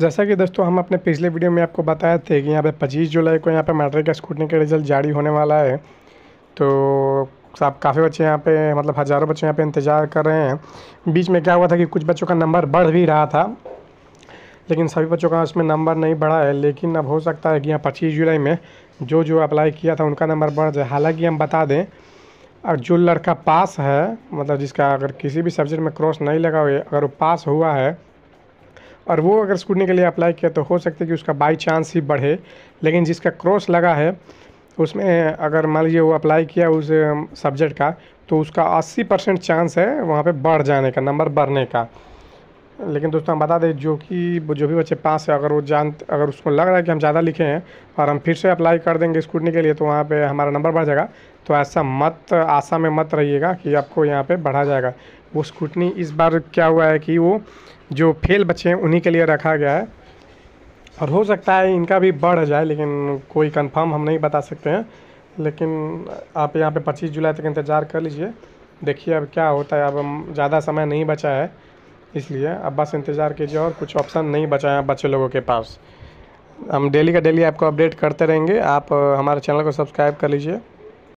जैसा कि दोस्तों हम अपने पिछले वीडियो में आपको बताए थे कि यहाँ पे 25 जुलाई को यहाँ पे मैट्रिक का स्कूटनी का रिज़ल्ट जारी होने वाला है तो साहब काफ़ी बच्चे यहाँ पे मतलब हज़ारों बच्चे यहाँ पे इंतज़ार कर रहे हैं बीच में क्या हुआ था कि कुछ बच्चों का नंबर बढ़ भी रहा था लेकिन सभी बच्चों का उसमें नंबर नहीं बढ़ा है लेकिन अब हो सकता है कि यहाँ पच्चीस जुलाई में जो जो अप्लाई किया था उनका नंबर बढ़ जाए हालाँकि हम बता दें और जो लड़का पास है मतलब जिसका अगर किसी भी सब्जेक्ट में क्रॉस नहीं लगा हुआ अगर वो पास हुआ है और वो अगर स्कूटनी के लिए अप्लाई किया तो हो सकता है कि उसका बाई चांस ही बढ़े लेकिन जिसका क्रॉस लगा है उसमें अगर मान लीजिए वो अप्लाई किया उस सब्जेक्ट um, का तो उसका 80 परसेंट चांस है वहाँ पे बढ़ जाने का नंबर बढ़ने का लेकिन दोस्तों हम बता दें जो कि जो भी बच्चे पास है अगर वो जान अगर उसको लग रहा है कि हम ज़्यादा लिखे हैं और हम फिर से अप्लाई कर देंगे स्कूटनी के लिए तो वहाँ पे हमारा नंबर बढ़ जाएगा तो ऐसा मत आशा में मत रहिएगा कि आपको यहाँ पे बढ़ा जाएगा वो स्कूटनी इस बार क्या हुआ है कि वो जो फेल बच्चे हैं उन्हीं के लिए रखा गया है और हो सकता है इनका भी बढ़ जाए लेकिन कोई कन्फर्म हम नहीं बता सकते हैं लेकिन आप यहाँ पर पच्चीस जुलाई तक इंतज़ार कर लीजिए देखिए अब क्या होता है अब हम ज़्यादा समय नहीं बचा है इसलिए अब बस इंतज़ार कीजिए और कुछ ऑप्शन नहीं बचाए बच्चे लोगों के पास हम डेली का डेली आपको अपडेट करते रहेंगे आप हमारे चैनल को सब्सक्राइब कर लीजिए